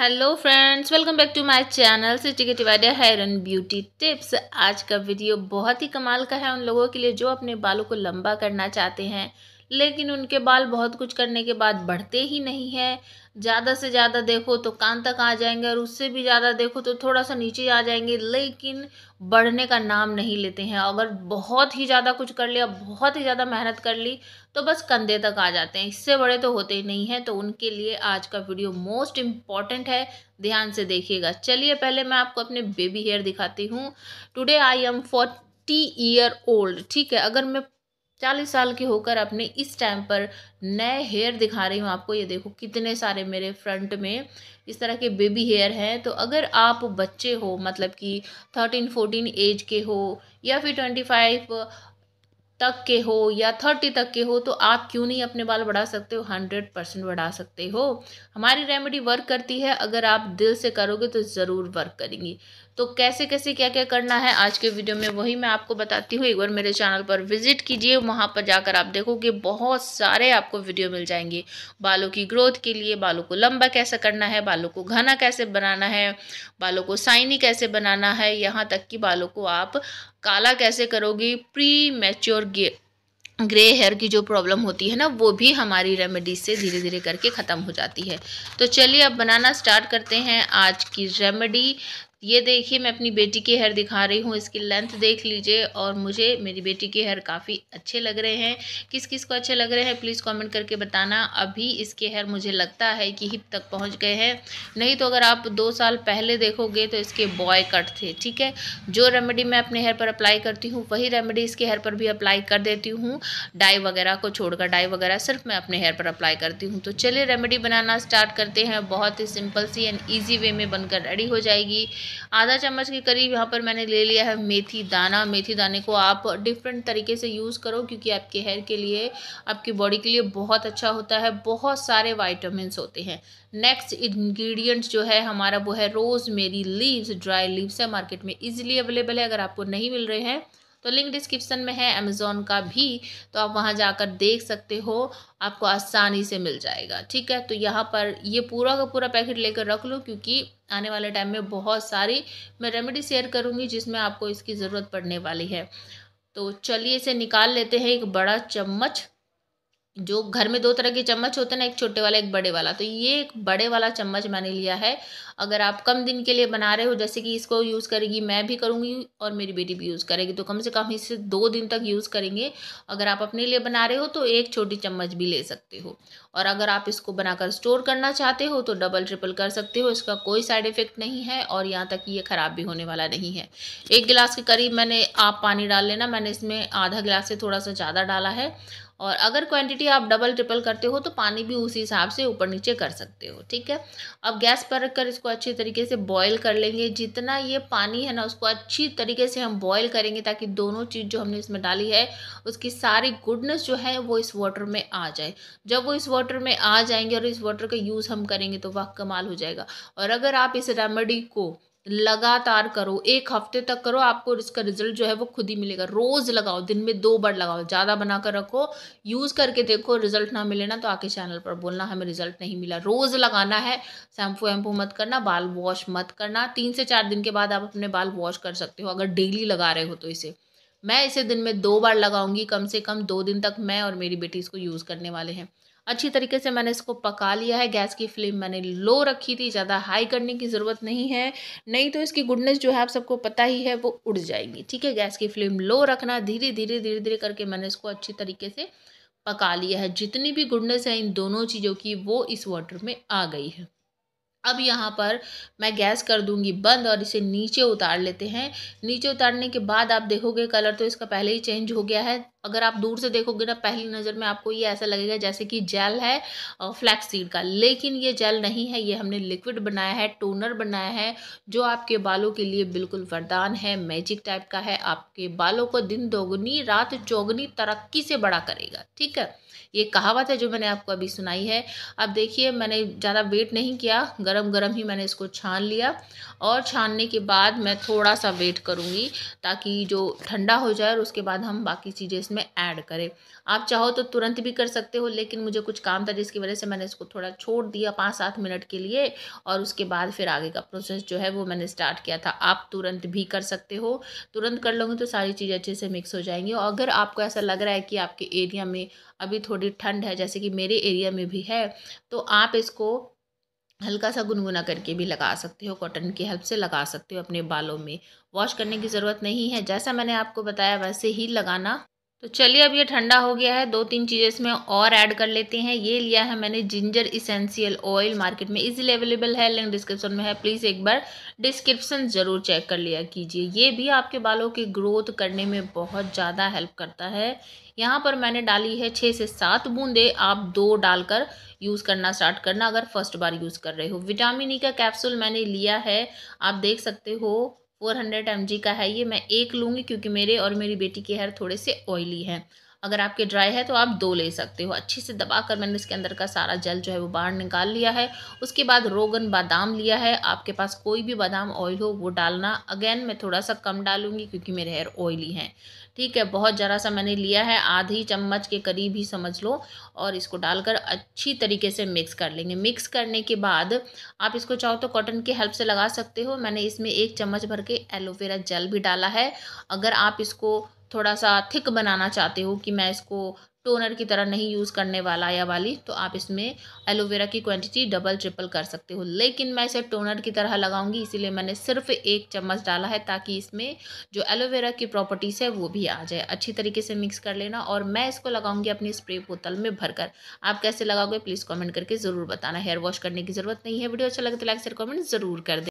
hello friends welcome back to my channel से टिकेटिव idea hair and beauty tips आज का वीडियो बहुत ही कमाल का है उन लोगों के लिए जो अपने बालों को लंबा करना चाहते हैं लेकिन उनके बाल बहुत कुछ करने के बाद बढ़ते ही नहीं है ज़्यादा से ज़्यादा देखो तो कान तक आ जाएंगे और उससे भी ज़्यादा देखो तो थोड़ा सा नीचे आ जाएंगे लेकिन बढ़ने का नाम नहीं लेते हैं अगर बहुत ही ज़्यादा कुछ कर लिया बहुत ही ज़्यादा मेहनत कर ली तो बस कंधे तक आ जाते हैं इससे बड़े तो होते ही नहीं हैं तो उनके लिए आज का वीडियो मोस्ट इम्पॉर्टेंट है ध्यान से देखिएगा चलिए पहले मैं आपको अपने बेबी हेयर दिखाती हूँ today I am forty year old ठीक है अगर मैं चालीस साल की होकर अपने इस टाइम पर नए हेयर दिखा रही हूँ आपको ये देखो कितने सारे मेरे फ्रंट में इस तरह के बेबी हेयर हैं तो अगर आप बच्चे हो मतलब कि थर्टीन फोर्टीन एज के हो या फिर ट्वेंटी फाइव तक के हो या थर्टी तक के हो तो आप क्यों नहीं अपने बाल बढ़ा सकते हो हंड्रेड परसेंट बढ़ा सकते हो हमारी रेमेडी वर्क करती है अगर आप दिल से करोगे तो ज़रूर वर्क करेंगी तो कैसे कैसे क्या क्या करना है आज के वीडियो में वही मैं आपको बताती हूँ एक बार मेरे चैनल पर विजिट कीजिए वहाँ पर जाकर आप देखोगे बहुत सारे आपको वीडियो मिल जाएंगे बालों की ग्रोथ के लिए बालों को लंबा कैसे करना है बालों को घना कैसे बनाना है बालों को साइनी कैसे बनाना है यहाँ तक कि बालों को आप काला कैसे करोगे प्री मैच्योर ग्रे हेयर की जो प्रॉब्लम होती है ना वो भी हमारी रेमेडी से धीरे धीरे करके ख़त्म हो जाती है तो चलिए अब बनाना स्टार्ट करते हैं आज की रेमेडी ये देखिए मैं अपनी बेटी के हेयर दिखा रही हूँ इसकी लेंथ देख लीजिए और मुझे मेरी बेटी के हेयर काफ़ी अच्छे लग रहे हैं किस किस को अच्छे लग रहे हैं प्लीज़ कमेंट करके बताना अभी इसके हेयर मुझे लगता है कि हिप तक पहुँच गए हैं नहीं तो अगर आप दो साल पहले देखोगे तो इसके बॉय कट थे ठीक है जो रेमेडी मैं अपने हेयर पर अप्लाई करती हूँ वही रेमेडी इसके हेयर पर भी अप्लाई कर देती हूँ डाई वगैरह को छोड़कर डाई वगैरह सिर्फ मैं अपने हेयर पर अप्लाई करती हूँ तो चलिए रेमेडी बनाना स्टार्ट करते हैं बहुत ही सिंपल सी एंड ईजी वे में बनकर रेडी हो जाएगी आधा चम्मच के करीब यहाँ पर मैंने ले लिया है मेथी दाना मेथी दाने को आप डिफरेंट तरीके से यूज़ करो क्योंकि आपके हेयर के लिए आपकी बॉडी के लिए बहुत अच्छा होता है बहुत सारे वाइटामिन होते हैं नेक्स्ट इन्ग्रीडियंट्स जो है हमारा वो है rosemary leaves dry leaves है मार्केट में ईजिली अवेलेबल है अगर आपको नहीं मिल रहे हैं तो लिंक डिस्क्रिप्शन में है अमेज़ोन का भी तो आप वहाँ जाकर देख सकते हो आपको आसानी से मिल जाएगा ठीक है तो यहाँ पर ये पूरा का पूरा पैकेट लेकर रख लो क्योंकि आने वाले टाइम में बहुत सारी मैं रेमेडी शेयर करूँगी जिसमें आपको इसकी ज़रूरत पड़ने वाली है तो चलिए इसे निकाल लेते हैं एक बड़ा चम्मच जो घर में दो तरह के चम्मच होते हैं ना एक छोटे वाला एक बड़े वाला तो ये एक बड़े वाला चम्मच मैंने लिया है अगर आप कम दिन के लिए बना रहे हो जैसे कि इसको यूज़ करेगी मैं भी करूँगी और मेरी बेटी भी यूज़ करेगी तो कम से कम इसे दो दिन तक यूज़ करेंगे अगर आप अपने लिए बना रहे हो तो एक छोटी चम्मच भी ले सकते हो और अगर आप इसको बनाकर स्टोर करना चाहते हो तो डबल ट्रिपल कर सकते हो इसका कोई साइड इफ़ेक्ट नहीं है और यहाँ तक ये ख़राब भी होने वाला नहीं है एक गिलास के करीब मैंने आप पानी डाल लेना मैंने इसमें आधा गिलास से थोड़ा सा ज़्यादा डाला है और अगर क्वांटिटी आप डबल ट्रिपल करते हो तो पानी भी उसी हिसाब से ऊपर नीचे कर सकते हो ठीक है अब गैस पर रखकर इसको अच्छी तरीके से बॉयल कर लेंगे जितना ये पानी है ना उसको अच्छी तरीके से हम बॉयल करेंगे ताकि दोनों चीज़ जो हमने इसमें डाली है उसकी सारी गुडनेस जो है वो इस वाटर में आ जाए जब वो इस वाटर में आ जाएंगे और इस वाटर का यूज़ हम करेंगे तो वाह कमाल हो जाएगा और अगर आप इस रेमेडी को लगातार करो एक हफ्ते तक करो आपको इसका रिजल्ट जो है वो खुद ही मिलेगा रोज़ लगाओ दिन में दो बार लगाओ ज़्यादा बना कर रखो यूज़ करके देखो रिजल्ट ना मिले ना तो आके चैनल पर बोलना हमें रिजल्ट नहीं मिला रोज़ लगाना है शैम्पू वैम्पू मत करना बाल वॉश मत करना तीन से चार दिन के बाद आप अपने बाल वॉश कर सकते हो अगर डेली लगा रहे हो तो इसे मैं इसे दिन में दो बार लगाऊंगी कम से कम दो दिन तक मैं और मेरी बेटी इसको यूज़ करने वाले हैं अच्छी तरीके से मैंने इसको पका लिया है गैस की फ्लेम मैंने लो रखी थी ज़्यादा हाई करने की ज़रूरत नहीं है नहीं तो इसकी गुडनेस जो है आप सबको पता ही है वो उड़ जाएगी ठीक है गैस की फ्लेम लो रखना धीरे धीरे धीरे धीरे करके मैंने इसको अच्छी तरीके से पका लिया है जितनी भी गुडनेस है इन दोनों चीज़ों की वो इस वाटर में आ गई है अब यहाँ पर मैं गैस कर दूंगी बंद और इसे नीचे उतार लेते हैं नीचे उतारने के बाद आप देखोगे कलर तो इसका पहले ही चेंज हो गया है अगर आप दूर से देखोगे ना पहली नज़र में आपको ये ऐसा लगेगा जैसे कि जेल है फ्लैक्स सीड का लेकिन ये जेल नहीं है ये हमने लिक्विड बनाया है टोनर बनाया है जो आपके बालों के लिए बिल्कुल वरदान है मैजिक टाइप का है आपके बालों को दिन दोगुनी रात चौगुनी तरक्की से बड़ा करेगा ठीक है ये कहावत है जो मैंने आपको अभी सुनाई है अब देखिए मैंने ज़्यादा वेट नहीं किया गरम गरम ही मैंने इसको छान लिया और छानने के बाद मैं थोड़ा सा वेट करूँगी ताकि जो ठंडा हो जाए और उसके बाद हम बाकी चीज़ें इसमें इसमें ऐड करें आप चाहो तो तुरंत भी कर सकते हो लेकिन मुझे कुछ काम था जिसकी वजह से मैंने इसको थोड़ा छोड़ दिया पाँच सात मिनट के लिए और उसके बाद फिर आगे का प्रोसेस जो है वो मैंने स्टार्ट किया था आप तुरंत भी कर सकते हो तुरंत कर लोगे तो सारी चीज़ अच्छे से मिक्स हो जाएंगी और अगर आपको ऐसा लग रहा है कि आपके एरिया में अभी थोड़ी ठंड है जैसे कि मेरे एरिया में भी है तो आप इसको हल्का सा गुनगुना करके भी लगा सकते हो कॉटन की हेल्प से लगा सकते हो अपने बालों में वॉश करने की ज़रूरत नहीं है जैसा मैंने आपको बताया वैसे ही लगाना तो चलिए अब ये ठंडा हो गया है दो तीन चीज़ें इसमें और ऐड कर लेते हैं ये लिया है मैंने जिंजर इसेंशियल ऑयल मार्केट में इजीली अवेलेबल है लिंक डिस्क्रिप्शन में है प्लीज़ एक बार डिस्क्रिप्शन ज़रूर चेक कर लिया कीजिए ये भी आपके बालों की ग्रोथ करने में बहुत ज़्यादा हेल्प करता है यहाँ पर मैंने डाली है छः से सात बूंदे आप दो डालकर यूज़ करना स्टार्ट करना अगर फर्स्ट बार यूज़ कर रहे हो विटामिन ई e का कैप्सूल मैंने लिया है आप देख सकते हो फोर हंड्रेड एम जी का है ये मैं एक लूँगी क्योंकि मेरे और मेरी बेटी के हेयर थोड़े से ऑयली हैं अगर आपके ड्राई है तो आप दो ले सकते हो अच्छे से दबा कर मैंने इसके अंदर का सारा जल जो है वो बाहर निकाल लिया है उसके बाद रोगन बादाम लिया है आपके पास कोई भी बादाम ऑयल हो वो डालना अगेन मैं थोड़ा सा कम डालूंगी क्योंकि मेरे हेयर ऑयली हैं ठीक है बहुत ज़रा सा मैंने लिया है आधी चम्मच के करीब ही समझ लो और इसको डालकर अच्छी तरीके से मिक्स कर लेंगे मिक्स करने के बाद आप इसको चाहो तो कॉटन की हेल्प से लगा सकते हो मैंने इसमें एक चम्मच भर के एलोवेरा जल भी डाला है अगर आप इसको थोड़ा सा थिक बनाना चाहते हो कि मैं इसको टोनर की तरह नहीं यूज़ करने वाला या वाली तो आप इसमें एलोवेरा की क्वांटिटी डबल ट्रिपल कर सकते हो लेकिन मैं इसे टोनर की तरह लगाऊंगी इसीलिए मैंने सिर्फ एक चम्मच डाला है ताकि इसमें जो एलोवेरा की प्रॉपर्टीज़ है वो भी आ जाए अच्छी तरीके से मिक्स कर लेना और मैं इसको लगाऊंगी अपनी स्प्रे बोतल में भरकर आप कैसे लगाओगे प्लीज़ कॉमेंट करके ज़रूर बताना हेयर वॉश करने की ज़रूरत नहीं है वीडियो अच्छा लगे तो लाइक शेयर कॉमेंट ज़रूर कर दे